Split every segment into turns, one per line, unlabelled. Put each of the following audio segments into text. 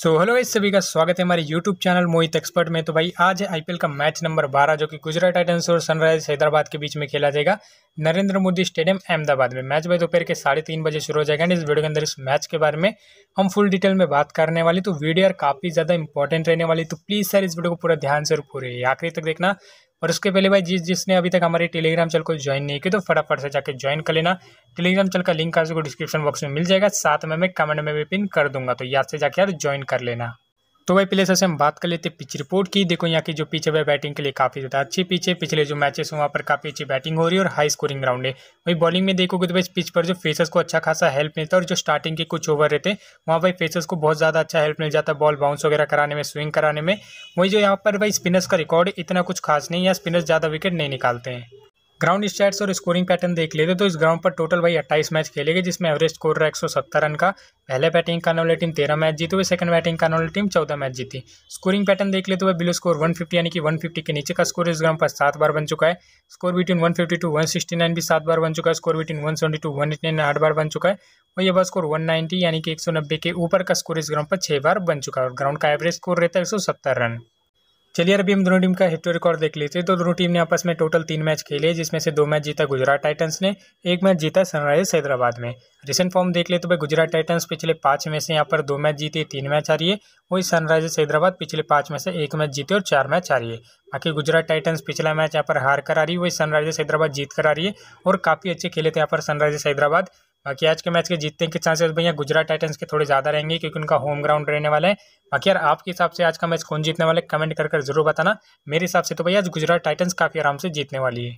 so hello इस सभी का स्वागत है हमारे यूट्यूब चैनल मोहित एक्सपर्ट में तो भाई आज है आईपीएल का मैच नंबर 12 जो कि गुजरात टाइटंस और सनराइज हैदराबाद के बीच में खेला जाएगा नरेंद्र मोदी स्टेडियम अहमदाबाद में मैच भाई दोपहर के साढ़े तीन बजे शुरू हो जाएगा एंड इस वीडियो के अंदर इस मैच के बारे में हम फुल डिटेल में बात करने वाली तो वीडियो यार काफ़ी ज़्यादा इंपॉर्टेंट रहने वाली तो प्लीज़ सर इस वीडियो को पूरा ध्यान से और पूरे आखिरी तक देखना और उसके पहले भाई जिस जिसने अभी तक हमारे टेलीग्राम चैनल को ज्वाइन नहीं किया तो फटाफट से जाकर ज्वाइन कर लेना टेलीग्राम चैनल का लिंक आपको डिस्क्रिप्शन बॉक्स में मिल जाएगा साथ में मैं कमेंट में भी पिन कर दूंगा तो याद से जाकर यार ज्वाइन कर लेना तो वही प्लेयर्स से हम बात कर लेते पिच रिपोर्ट की देखो यहाँ की जो पिच है वह बैटिंग के लिए काफ़ी ज़्यादा अच्छी पिच है पिछले जो मैचेस हैं वहाँ पर काफ़ी अच्छी बैटिंग हो रही है और हाई स्कोरिंग ग्राउंड है वही बॉलिंग में देखोगे तो भाई पिच पर जो फेसर्स को अच्छा खासा हेल्प मिलता है और जो स्टार्टिंग के कुछ ओवर रहते हैं वहाँ भाई फेसर्स को बहुत ज़्यादा अच्छा हेल्प मिल जाता है बॉल बाउंस वगैरह कराने में स्विंग कराने में वही जो यहाँ पर भाई स्पिनर्स का रिकॉर्ड इतना कुछ खास नहीं है स्पिनर्स ज़्यादा विकेट नहीं निकालते हैं ग्राउंड स्टैट्स और स्कोरिंग पैटर्न देख लेते तो इस ग्राउंड पर टोटल भाई 28 मैच खेले गए जिसमें एवरेज स्कोर रहा एक रन का पहले बैटिंग करने वाली टीम तेरह मैच जीती हुई सेकंड बैटिंग करने वाली टीम चौदह मैच जीती स्कोरिंग पैटर्न देख लेते हुए बिलो स्कोर 150 यानी कि 150 के नीचे का स्कोर इस ग्राउंड पर सात बार बन चुका है स्कोर बिटवीन फिफ्टी टू 169 भी सात बार बन चुका है score between one seventy two 189 आठ बार बन चुका है और यह बार स्कोर वन यानी कि एक के ऊपर का स्कोर इस ग्राउंड पर छह बार बन चुका है और ग्राउंड का एवरेज स्कोर रहता है एक रन चलिए अभी हम दोनों टीम का हिस्टो रिकॉर्ड देख लेते हैं तो दोनों टीम ने आपस में टोटल तीन मैच खेले जिसमें से दो मैच जीता गुजरात टाइटंस ने एक मैच जीता सनराइजर्स हैदराबाद में रिसेंट फॉर्म देख ले तो भाई गुजरात टाइटंस पिछले पाँच में से यहाँ पर दो मैच जीती तीन मैच आ रही है वही सनराइजर्स हैदराबाद पिछले पाँच में से एक मैच जीते और चार मैच आ रही है बाकी गुजरात टाइटन्स पिछला मैच यहाँ पर हार कर आ रही है वही सनराइजर्स हैदराबाद जीत कर आ रही है और काफ़ी अच्छे खेले थे यहाँ पर सनराइजर्स हैदराबाद बाकी आज के मैच के जीतने के चांसेस भैया गुजरात टाइटन्स के थोड़े ज़्यादा रहेंगे क्योंकि उनका होम ग्राउंड रहने वाला है बाकी यार आपके हिसाब से आज का मैच कौन जीतने वाला है कमेंट कर जरूर बताना मेरे हिसाब से तो भैया आज गुजरात टाइटन्स काफ़ी आराम से जीतने वाली है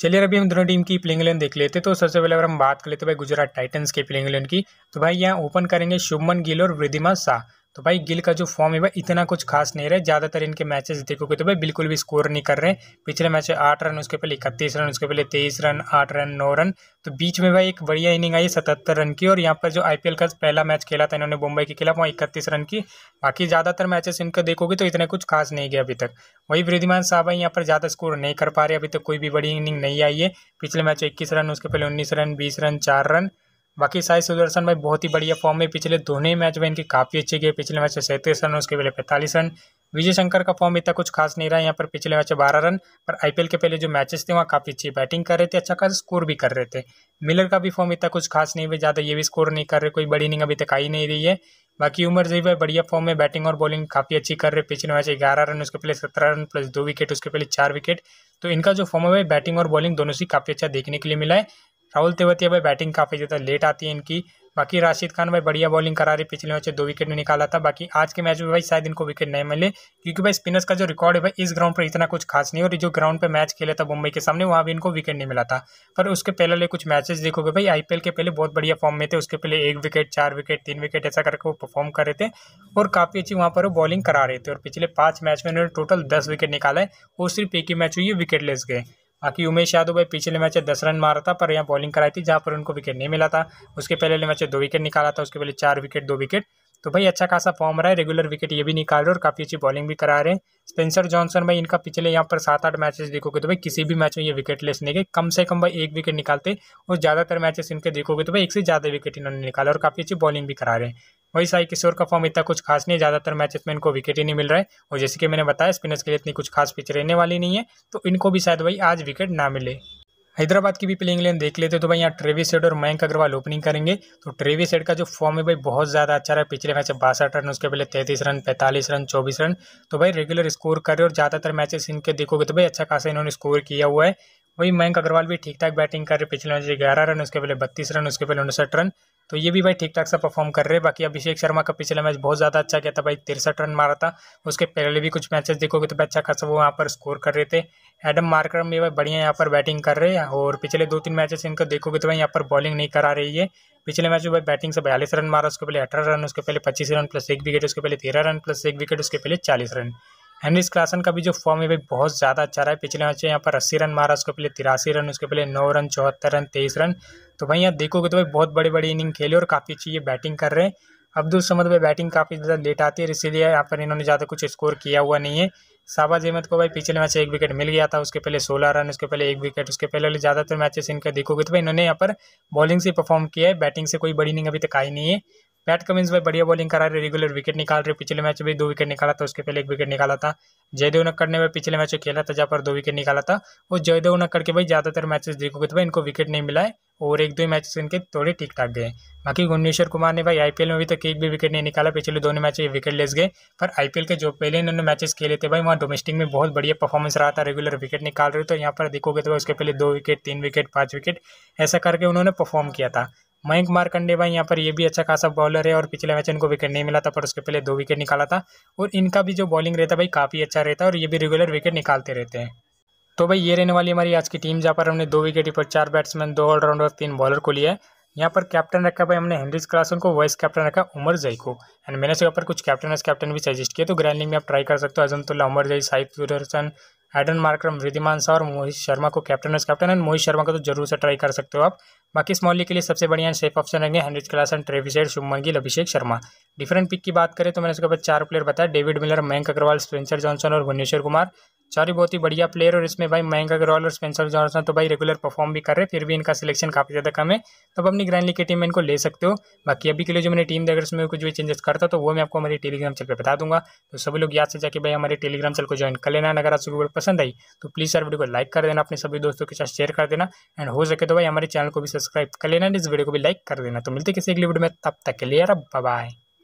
चलिए अभी हम दोनों टीम की प्लेइंग इलेवन देख लेते तो सबसे पहले अगर हम बात कर लेते भाई गुजरात टाइटन्स के प्लेइंग इलेवन की तो भाई यहाँ ओपन करेंगे शुभमन गिल और वृद्धिमा शाह तो भाई गिल का जो फॉर्म है भाई इतना कुछ खास नहीं रहा ज़्यादातर इनके मैचेस देखोगे तो भाई बिल्कुल भी स्कोर नहीं कर रहे पिछले मैच में आठ रन उसके पहले इकतीस रन उसके पहले तेईस रन आठ रन नौ रन तो बीच में भाई एक बढ़िया इनिंग आई सतहत्तर रन की और यहाँ पर जो आई का पहला मैच खेला था इन्होंने मुंबई के खिलाफ वहाँ इकतीस रन की बाकी ज़्यादातर मैचेस इनका देखोगे तो इतना कुछ खास नहीं गया अभी तक वही वृद्धिमान साहब भाई यहाँ पर ज़्यादा स्कोर नहीं कर पा रहे अभी तक कोई भी बड़ी इनिंग नहीं आई है पिछले मैच इक्कीस रन उसके पहले उन्नीस रन बीस रन चार रन बाकी साई सुदर्शन भाई बहुत ही बढ़िया फॉर्म में पिछले दोनों ही मैच में इनके काफ़ी अच्छे गए पिछले मैच में सैंतीस रन उसके पहले पैंतालीस रन विजय शंकर का फॉर्म इतना कुछ खास नहीं रहा यहाँ पर पिछले मैच में बारह रन पर आईपीएल के पहले जो मैचेस थे वहाँ काफ़ी अच्छी बैटिंग कर रहे थे अच्छा खासा स्कोर भी कर रहे थे मिलर का भी फॉर्म इतना कुछ खास नहीं हुआ ज़्यादा ये भी स्कोर नहीं कर रहे कोई बड़ी इनिंग अभी तक आई नहीं रही है बाकी उमर जी भाई बढ़िया फॉर्म में बैटिंग और बॉलिंग काफ़ी अच्छी कर रहे पिछले मैच ग्यारह रन उसके पहले सत्रह रन प्लस दो विकेट उसके पहले चार विकेट तो इनका जो फॉर्म है बैटिंग और बॉलिंग दोनों से काफ़ी अच्छा देखने के लिए मिला है राहुल तेवतिया भाई बैटिंग काफ़ी ज़्यादा लेट आती है इनकी बाकी राशिद खान भाई बढ़िया बॉलिंग करा रहे पिछले मैच दो विकेट में निकाला था बाकी आज के मैच में भाई शायद इनको विकेट नहीं मिले क्योंकि भाई स्पिनर्स का जो रिकॉर्ड है भाई इस ग्राउंड पर इतना कुछ खास नहीं और जो ग्राउंड पर मैच खेला था मुंबई के सामने वहाँ भी इनको विकेट नहीं मिला था पर उसके पहले कुछ मैचेस देखोगे भाई आई के पहले बहुत बढ़िया फॉर्म में थे उसके पहले एक विकेट चार विकेट तीन विकेट ऐसा करके वो परफॉर्म कर रहे थे और काफ़ी अच्छी वहाँ पर वो बॉलिंग करा रहे थे और पिछले पाँच मैच में उन्होंने टोटल दस विकेट निकाला है वो सिर्फ एक ही मैच हुई है विकेट लेस गए बाकी उमेश यादव भाई पिछले मैच दस रन मारा था पर यहाँ बॉलिंग कराई थी जहाँ पर उनको विकेट नहीं मिला था उसके पहले मैच दो विकेट निकाला था उसके पहले चार विकेट दो विकेट तो भाई अच्छा खासा फॉर्म रहा है रेगुलर विकेट ये भी निकाल रहे और काफ़ी अच्छी बॉलिंग भी करा रहे हैं स्पेंसर जॉनसन भाई इनका पिछले यहाँ पर सात आठ मैचेस देखोगे तो भाई किसी भी मैच में ये विकेट लेस नहीं गए कम से कम भाई एक विकेट निकालते और ज़्यादातर मैचेस इनके देखोगे तो भाई एक से ज़्यादा विकेट इन्होंने निकाला और काफ़ी अच्छी बॉलिंग भी करा रहे हैं वही साई किशोर का फॉर्म इतना कुछ खास नहीं ज़्यादातर मैचेस में इनको विकेट ही नहीं मिल रहा है और जैसे कि मैंने बताया स्पिनर्स के लिए इतनी कुछ खास पिच रहने वाली नहीं है तो इनको भी शायद भाई आज विकेट ना मिले हैदराबाद की भी प्लेइंग लाइन देख लेते तो भाई यहाँ ट्रेविस हेड और मयंक अग्रवाल ओपनिंग करेंगे तो ट्रेविस हेड का जो फॉर्म है भाई बहुत ज़्यादा अच्छा रहा है पिछले मैच बासठ रन उसके पहले तैंतीस रन पैंतालीस रन चौबीस रन तो भाई रेगुलर स्कोर कर रहे और ज़्यादातर मैचेस इनके देखोगे तो भाई अच्छा खासा इन्होंने स्कोर किया हुआ है वही मयंक अग्रवाल भी ठीक ठाक बैटिंग कर रहे पिछले मैच ग्यारह रन उसके पहले बत्तीस रन उसके पहले उनसठ रन तो ये भी भाई ठीक ठाक सा परफॉर्म कर रहे बाकी अभिषेक शर्मा का पिछला मैच बहुत ज़्यादा अच्छा किया था भाई तिरसठ रन मारा था उसके पहले भी कुछ मैचेस देखोगे तो भाई अच्छा खासा वो यहाँ पर स्कोर कर रहे थे एडम मार्कर भी भाई बढ़िया यहाँ पर बैटिंग कर रहे हैं और पिछले दो तीन मैचेस इनको देखोगे तो भाई यहाँ पर बॉलिंग नहीं करा रही है पिछले मैच में भाई बैटिंग से बयालीस रन मारा उसके पहले अठारह रन उसके पहले पच्चीस रन प्लस एक विकेट उसके पहले तेरह रन प्लस एक विकेट उसके पहले चालीस रन हैंनरिस क्लासन का भी जो फॉर्म है भाई बहुत ज़्यादा अच्छा रहा है पिछले मैच यहाँ पर अस्सी रन मारा उसके पहले तिरासी रन उसके पहले नौ रन चौहत्तर रन तेईस रन तो भाई यहाँ देखोगे तो भाई बहुत बड़ी बड़ी इनिंग खेले और काफ़ी अच्छी ये बैटिंग कर रहे हैं अब्दुल तो समद तो भाई बैटिंग काफ़ी ज़्यादा लेट आती है इसीलिए यहाँ पर इन्होंने ज़्यादा कुछ स्कोर किया हुआ नहीं है शाबाज अहमद को भाई पिछले मैच एक विकेट मिल गया था उसके पहले सोलह रन उसके पहले एक विकेट उसके पहले वाले ज़्यादातर मैचेस इनका देखोगे तो भाई इन्होंने यहाँ पर बॉलिंग से परफॉर्म किया है बैटिंग से कोई बड़ी इनिंग अभी तक आई नहीं है पैट कमिंस भाई बढ़िया बॉलिंग करा रहे रेगुलर विकेट निकाल रहे पिछले मैच में दो विकेट निकाला था उसके पहले एक विकेट निकाला था जयदेव नक्कड़ ने भाई पिछले मैच में खेला था जहाँ पर दो विकेट निकाला था और जयदेव नक्कड़ के भाई ज़्यादातर मैचेस देखोगे तो भाई इनको विकेट नहीं मिला है और एक दो मैच इनके थोड़े ठीक ठाक गए बाकी भुवनेश्वर कुमार ने भाई आईपीएल में भी तक तो एक भी विकेट नहीं निकाला पिछले दोनों मैच ये विकेट लेस गए पर आईपीएल के जो पहले इन्होंने मैचेस खेले थे भाई वहाँ डोमेस्टिक में बहुत बढ़िया परफॉर्मेंस रहा था रेगुलर विकेट निकाल रहे तो यहाँ पर देखोगे तो उसके पहले दो विकेट तीन विकेट पाँच विकेट ऐसा करके उन्होंने परफॉर्म किया था मयंक मारकंडे भाई यहाँ पर ये भी अच्छा खासा बॉलर है और पिछले मैच इनको विकेट नहीं मिला था पर उसके पहले दो विकेट निकाला था और इनका भी जो बॉलिंग रहता है भाई काफ़ी अच्छा रहता है और ये भी रेगुलर विकेट निकालते रहते हैं तो भाई ये रहने वाली हमारी आज की टीम जहाँ पर हमने दो विकेट पर चार बैट्समैन दो ऑलराउंडर तीन बॉलर को लिया है यहाँ पर कैप्टन रखा भाई हमने हेनरिज क्लासन को वाइस कैप्टन रखा उमर जई को एंड मैंने यहाँ ऊपर कुछ कैप्टन एस कैप्टन भी सजेस्ट किया तो ग्रैंडिंग में आप ट्राई कर सकते हो Azmatullah Omarzai Sai Sudharsan Aiden Markram Wriddhiman Saha और मोहित शर्मा को captain vice captain and Mohit Sharma को तो जरूर से ट्राई कर सकते हो आप बाकी इस मौल्य के लिए सबसे बढ़िया सेफ ऑप्शन रहेंगे Heinrich Klaasen Travis Head Shubman Gill Abhishek Sharma different pick की बात करें तो मैंने इसके बाद चार प्लेयर बताया David Miller Mayank Agarwal Spencer Johnson और भुवनेश्वर कुमार चार ही बहुत ही बढ़िया प्लेयर और इसमें भाई मयंक अग्रवाल और स्पेंसर जॉनसन तो भाई रेगुलर परफॉर्म भी कर रहे फिर भी इनका सिलेक्शन काफ़ी ज़्यादा कम है तो अपनी ग्रैंड लीग की टीम में इनको ले सकते हो बाकी अभी के लिए जो मैंने टीम अगर उसमें कुछ भी चेंजेस करता तो वो मैं आपको हमारी टेलीग्राम चल पर बता दूंगा तो सभी लोग याद से जाके भाई हमारे टेलीग्राम चल को ज्वाइन कर लेना अगर आप सुबह पसंद आई तो प्लीज़ सर वीडियो को लाइक कर देना अपने सभी दोस्तों के साथ शेयर कर देना एंड हो सके तो भाई हमारे चैनल को भी सब्सक्राइब कर लेना इस वीडियो को भी लाइक कर देना तो मिलते किसी अगली वीडियो में तब तक के लिए यार बाय